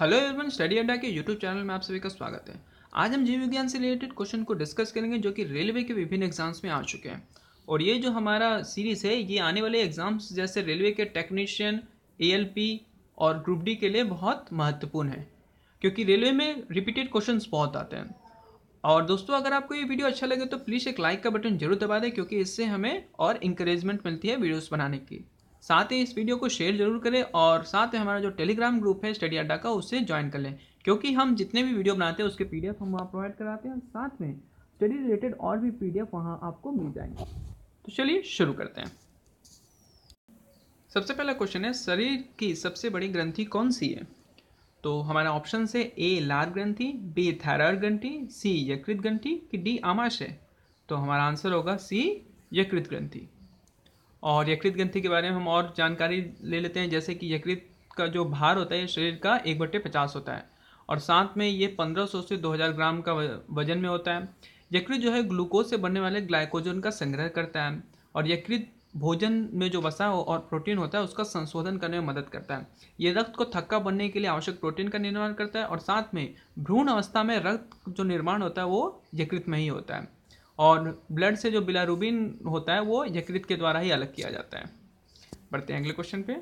hello everyone study अड्डा के YouTube channel में आप सभी का स्वागत है आज हम जीव विज्ञान से रिलेटेड क्वेश्चन को डिस्कस करेंगे जो कि रेलवे के विभिन्न एग्जाम्स में आ चुके हैं और ये जो हमारा सीरीज़ है ये आने वाले एग्जाम्स जैसे रेलवे के टेक्नीशियन ए और ग्रुप डी के लिए बहुत महत्वपूर्ण है क्योंकि रेलवे में रिपीटेड क्वेश्चन बहुत आते हैं और दोस्तों अगर आपको ये वीडियो अच्छा लगे तो प्लीज़ एक लाइक का बटन जरूर दबा दें क्योंकि इससे हमें और इंकरेजमेंट मिलती है वीडियोज़ बनाने की साथ ही इस वीडियो को शेयर जरूर करें और साथ ही हमारा जो टेलीग्राम ग्रुप है स्टडी अड्डा का उससे ज्वाइन कर लें क्योंकि हम जितने भी वीडियो बनाते हैं उसके पी हम वहाँ प्रोवाइड कराते हैं साथ में स्टडी रिलेटेड और भी पी वहाँ आपको मिल जाएंगे तो चलिए शुरू करते हैं सबसे पहला क्वेश्चन है शरीर की सबसे बड़ी ग्रंथि कौन सी है तो हमारा ऑप्शन है ए लार ग्रंथि बी थायराइड ग्रंथि सी यकृत ग्रंथि कि डी आमाशय तो हमारा आंसर होगा सी यकृत ग्रंथि और यकृत ग्रंथि के बारे में हम और जानकारी ले लेते हैं जैसे कि यकृत का जो भार होता है शरीर का एक बट्टे पचास होता है और साथ में ये सौ से हज़ार ग्राम का वजन में होता है यकृत जो है ग्लूकोज से बनने वाले ग्लाइकोजन का संग्रह करता है और यकृत भोजन में जो वसा हो और प्रोटीन होता है उसका संशोधन करने में मदद करता है ये रक्त को थक्का बनने के लिए आवश्यक प्रोटीन का निर्माण करता है और साथ में भ्रूण अवस्था में रक्त जो निर्माण होता है वो यकृत में ही होता है और ब्लड से जो बिलारूबिन होता है वो यकृत के द्वारा ही अलग किया जाता है बढ़ते हैं अगले क्वेश्चन पे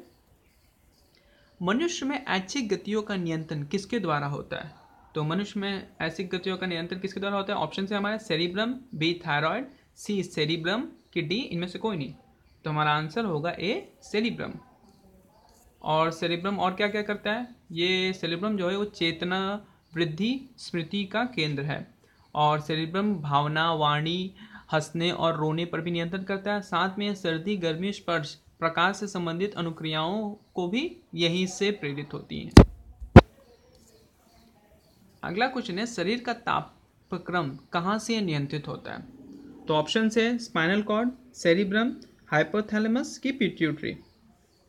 मनुष्य में ऐच्छिक गतियों का नियंत्रण किसके द्वारा होता है तो मनुष्य में ऐच्छिक गतियों का नियंत्रण किसके द्वारा होता है ऑप्शन से हमारे cerebrum B thyroid C cerebrum D इनमें से कोई नहीं तो हमारा आंसर होगा ए सेरिब्रम और सेरिब्रम और क्या क्या करता है ये सेरिब्रम जो है वो चेतना वृद्धि स्मृति का केंद्र है और सेरिब्रम भावना वाणी हंसने और रोने पर भी नियंत्रण करता है साथ में सर्दी गर्मी स्पर्श प्रकाश से संबंधित अनुक्रियाओं को भी यहीं से प्रेरित होती हैं अगला क्वेश्चन है शरीर का तापक्रम कहाँ से नियंत्रित होता है तो ऑप्शन है स्पाइनल कॉर्ड सेरिब्रम हाइपोथैलेमस की पिट्यूटरी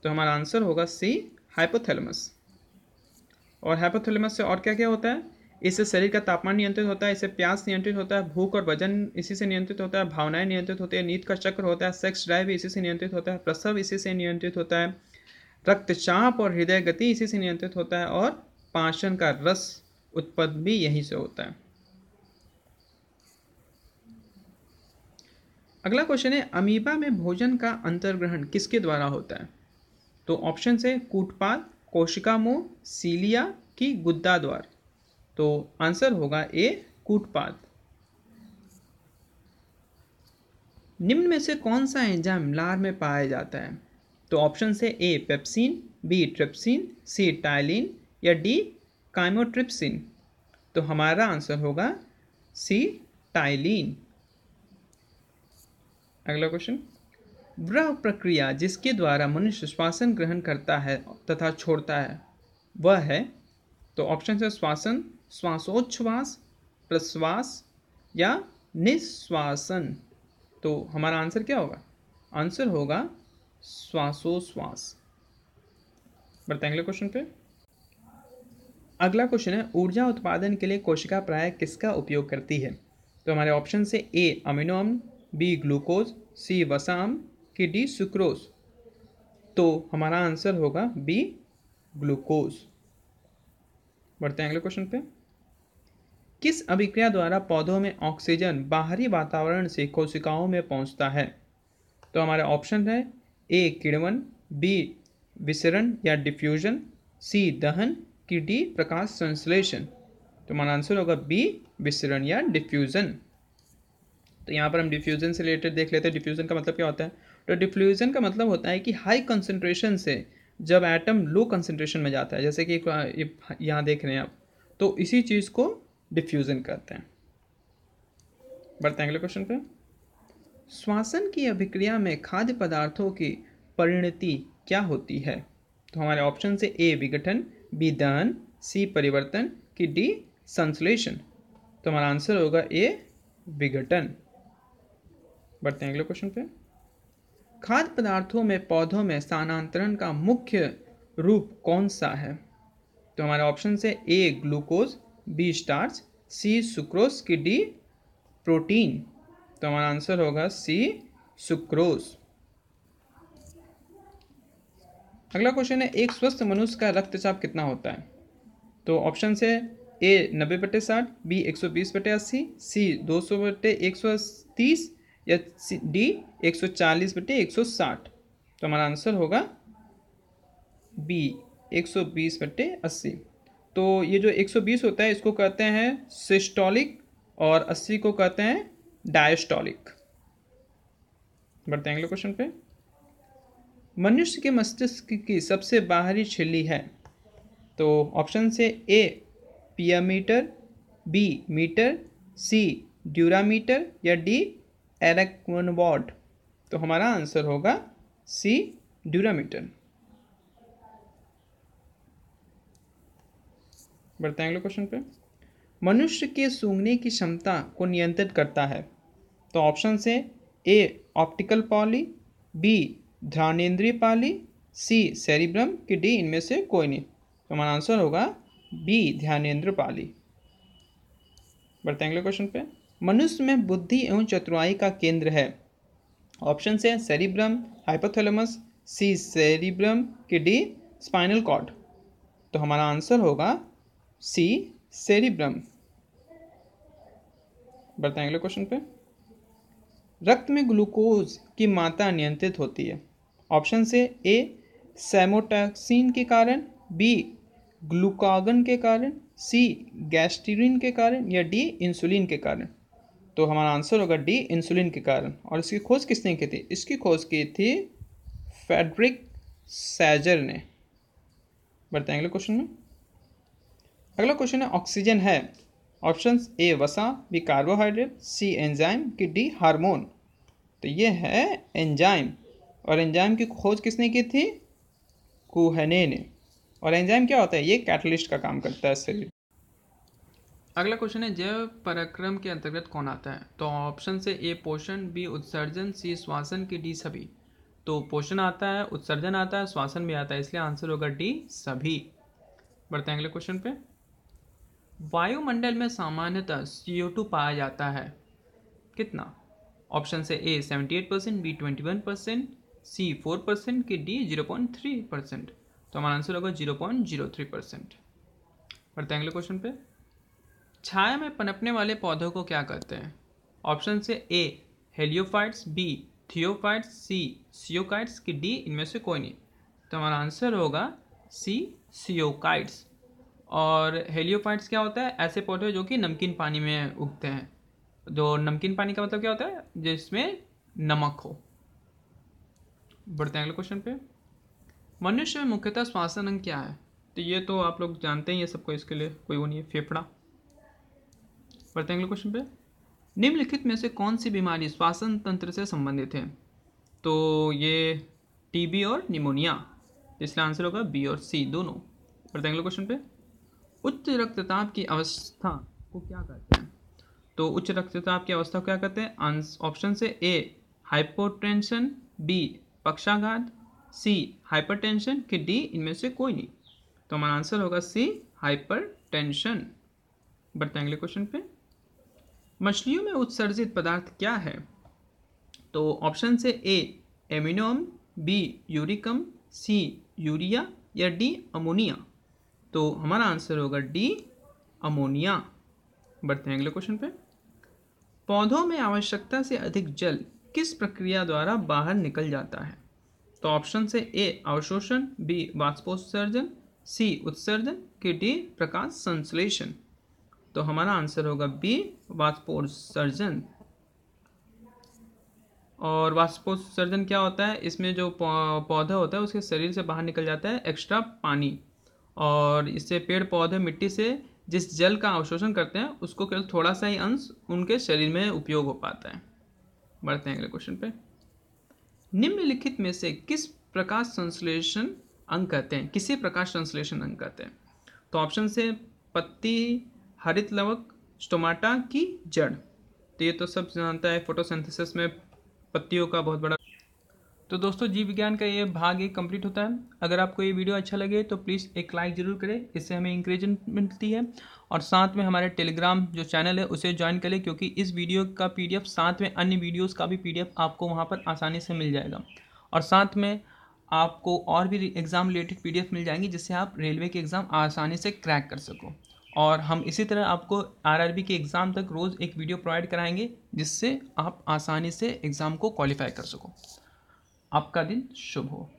तो हमारा आंसर होगा सी हाइपोथैलेमस और हाइपोथैलेमस से और क्या क्या होता है इससे शरीर का तापमान नियंत्रित होता है इससे प्यास नियंत्रित होता है भूख और वजन इसी से नियंत्रित होता है भावनाएं नियंत्रित होती है नींद का चक्र होता है सेक्स ड्राइव इसी से नियंत्रित होता है प्रसव इसी से नियंत्रित होता है रक्तचाप और हृदय गति इसी से नियंत्रित होता है और पाचन का रस उत्पन्न भी यहीं से होता है अगला क्वेश्चन है अमीबा में भोजन का अंतर्ग्रहण किसके द्वारा होता है तो ऑप्शन है कूटपाल कोशिका मुंह सीलिया की गुद्दा द्वार तो आंसर होगा ए कूटपात निम्न में से कौन सा एंजाइम लार में पाया जाता है तो ऑप्शन है A pepsin B trypsin C ptyalin या डी काइमोट्रिप्सिन तो हमारा आंसर होगा सी टाइलिन अगला क्वेश्चन वह प्रक्रिया जिसके द्वारा मनुष्य श्वासन ग्रहण करता है तथा छोड़ता है वह है तो ऑप्शन है श्वासन श्वासोच्छ्वास प्रश्वास या निश्वासन तो हमारा आंसर क्या होगा आंसर होगा श्वासोश्वास बढ़ते अगले क्वेश्चन पे अगला क्वेश्चन है ऊर्जा उत्पादन के लिए कोशिका प्राय किसका उपयोग करती है तो हमारे ऑप्शन से ए अमीनो अम्ल बी ग्लूकोज सी वसा अम्ल डी सुक्रोज तो हमारा आंसर होगा बी ग्लूकोज बढ़ते हैं अगले क्वेश्चन पे किस अभिक्रिया द्वारा पौधों में ऑक्सीजन बाहरी वातावरण से कोशिकाओं में पहुंचता है तो हमारा ऑप्शन है ए किण्वन बी विसरण या डिफ्यूजन सी दहन की डी प्रकाश संश्लेषण तो हमारा आंसर होगा बी विसरण या डिफ्यूजन तो यहाँ पर हम डिफ्यूजन से रिलेटेड देख लेते हैं डिफ्यूजन का मतलब क्या होता है तो डिफ्यूजन का मतलब होता है कि हाई कंसनट्रेशन से जब एटम लो कंसनट्रेशन में जाता है जैसे कि यहाँ देख रहे हैं आप तो इसी चीज़ को डिफ्यूज़न कहते हैं बढ़ते हैं अगले क्वेश्चन पे श्वासन की अभिक्रिया में खाद्य पदार्थों की परिणति क्या होती है तो हमारे ऑप्शन से ए विघटन बी दहन सी परिवर्तन कि डी संश्लेषण तो हमारा आंसर होगा ए विघटन बढ़ते हैं अगले क्वेश्चन पे खाद्य पदार्थों में पौधों में स्थानांतरण का मुख्य रूप कौन सा है तो हमारे ऑप्शन से A glucose B starch C sucrose की डी प्रोटीन तो हमारा आंसर होगा सी सुक्रोस अगला क्वेश्चन है एक स्वस्थ मनुष्य का रक्तचाप कितना होता है तो ऑप्शन है ए नब्बे बटे साठ बी एक सौ बीस बटे अस्सी सी दो सौ बटे एक सौ तीस या डी एक सौ चालीस बटे एक सौ साठ तो हमारा आंसर होगा बी एक सौ बीस बटे अस्सी तो ये जो 120 होता है इसको कहते हैं सिस्टोलिक और 80 को कहते हैं डायस्टोलिक बढ़ते हैं अगले क्वेश्चन पे मनुष्य के मस्तिष्क की सबसे बाहरी छिल्ली है तो ऑप्शन से A pia mater B mater C dura mater या डी एरेक्वनबॉट तो हमारा आंसर होगा सी ड्यूरामीटर बढ़ते हैं अगले क्वेश्चन पे मनुष्य के सूंघने की क्षमता को नियंत्रित करता है तो ऑप्शन से ए ऑप्टिकल पॉली बी ध्रानेन्द्रीय पॉली सी सेरिब्रम कि डी इनमें से कोई नहीं तो हमारा आंसर होगा बी ध्यानेन्द्र पाली बढ़ते हैं अगले क्वेश्चन पे मनुष्य में बुद्धि एवं चतुराई का केंद्र है ऑप्शन से सेरिब्रम हाइपोथैलेमस सी सेरिब्रम कि डी स्पाइनल कॉर्ड तो हमारा आंसर होगा सी सेरिब्रम बढ़ते हैं अगले क्वेश्चन पे रक्त में ग्लूकोज की मात्रा नियंत्रित होती है ऑप्शन से ए सेमोटैक्सिन के कारण बी ग्लूकागन के कारण सी गैस्ट्रीन के कारण या डी इंसुलिन के कारण तो हमारा आंसर होगा डी इंसुलिन के कारण और इसकी खोज किसने की थी इसकी खोज की थी फेडरिक सैजर ने बढ़ते हैं अगले क्वेश्चन में अगला क्वेश्चन है ऑक्सीजन है ऑप्शन ए वसा बी कार्बोहाइड्रेट सी एंजाइम कि डी हार्मोन तो ये है एंजाइम और एंजाइम की खोज किसने की थी कुहने ने और एंजाइम क्या होता है ये कैटलिस्ट का काम करता है शरीर अगला क्वेश्चन है जैव पराक्रम के अंतर्गत कौन आता है तो ऑप्शन से ए पोषण बी उत्सर्जन सी श्वासन की डी सभी तो पोषण आता है उत्सर्जन आता है श्वासन भी आता है इसलिए आंसर होगा डी सभी बढ़ते हैं अगले क्वेश्चन पे वायुमंडल में सामान्यतः सी पाया जाता है कितना ऑप्शन से A seventy eight percent B twenty one percent C four percent के D zero point three percent तो हमारा आंसर होगा zero point zero three percent पढ़ते हैं अगले क्वेश्चन पे छाया में पनपने वाले पौधों को क्या कहते हैं ऑप्शन से ए हेलियोफाइट्स बी थियोफाइट्स सी सियोकाइट्स की डी इनमें से कोई नहीं तो हमारा आंसर होगा सी सियोकाइट्स और हेलियोफाइट्स क्या होता है ऐसे पौधे जो कि नमकीन पानी में उगते हैं जो तो नमकीन पानी का मतलब क्या होता है जिसमें नमक हो बढ़ते हैं अगले क्वेश्चन पे मनुष्य में मुख्यतः श्वासन अंग क्या है तो ये तो आप लोग जानते हैं ये सबको इसके लिए कोई वो नहीं है फेफड़ा बढ़ते हैं अगले क्वेश्चन पे निम्नलिखित में से कौन सी बीमारी श्वासन तंत्र से संबंधित है तो ये टीबी और निमोनिया इसलिए आंसर होगा बी और सी दोनों बढ़ते हैं अगले क्वेश्चन पे उच्च रक्तचाप की अवस्था को क्या कहते हैं तो उच्च रक्तचाप की अवस्था को क्या कहते हैं ऑप्शन से ए हाइपोटेंशन बी पक्षाघात सी हाइपरटेंशन कि डी इनमें से कोई नहीं तो हमारा आंसर होगा सी हाइपरटेंशन बढ़ते हैं अगले क्वेश्चन पे मछलियों में उत्सर्जित पदार्थ क्या है तो ऑप्शन से ए एमिनोम बी यूरिकम सी यूरिया या डी अमोनिया तो हमारा आंसर होगा डी अमोनिया बढ़ते हैं अगले क्वेश्चन पे पौधों में आवश्यकता से अधिक जल किस प्रक्रिया द्वारा बाहर निकल जाता है तो ऑप्शन से ए अवशोषण बी वाष्पोत्सर्जन सी उत्सर्जन के डी प्रकाश संश्लेषण तो हमारा आंसर होगा बी वाष्पोत्सर्जन और वाष्पोत्सर्जन क्या होता है इसमें जो पौधा होता है उसके शरीर से बाहर निकल जाता है एक्स्ट्रा पानी और इससे पेड़ पौधे मिट्टी से जिस जल का अवशोषण करते हैं उसको केवल थोड़ा सा ही अंश उनके शरीर में उपयोग हो पाता है बढ़ते हैं अगले क्वेश्चन पे निम्नलिखित में से किस प्रकाश संश्लेषण अंग कहते हैं किसी प्रकाश संश्लेषण अंग कहते हैं तो ऑप्शन से पत्ती हरित लवक स्टोमाटा की जड़ तो ये तो सब जानता है फोटोसिंथेसिस में पत्तियों का बहुत बड़ा तो दोस्तों जीव विज्ञान का ये भाग एक कंप्लीट होता है अगर आपको ये वीडियो अच्छा लगे तो प्लीज़ एक लाइक ज़रूर करें इससे हमें इंक्रेजमेंट मिलती है और साथ में हमारे टेलीग्राम जो चैनल है उसे ज्वाइन करें क्योंकि इस वीडियो का पी साथ में अन्य वीडियोज़ का भी पी आपको वहाँ पर आसानी से मिल जाएगा और साथ में आपको और भी एग्ज़ाम रिलेटेड पी मिल जाएंगी जिससे आप रेलवे के एग्ज़ाम आसानी से क्रैक कर सको और हम इसी तरह आपको आरआरबी के एग्ज़ाम तक रोज़ एक वीडियो प्रोवाइड कराएंगे जिससे आप आसानी से एग्ज़ाम को क्वालिफाई कर सको आपका दिन शुभ हो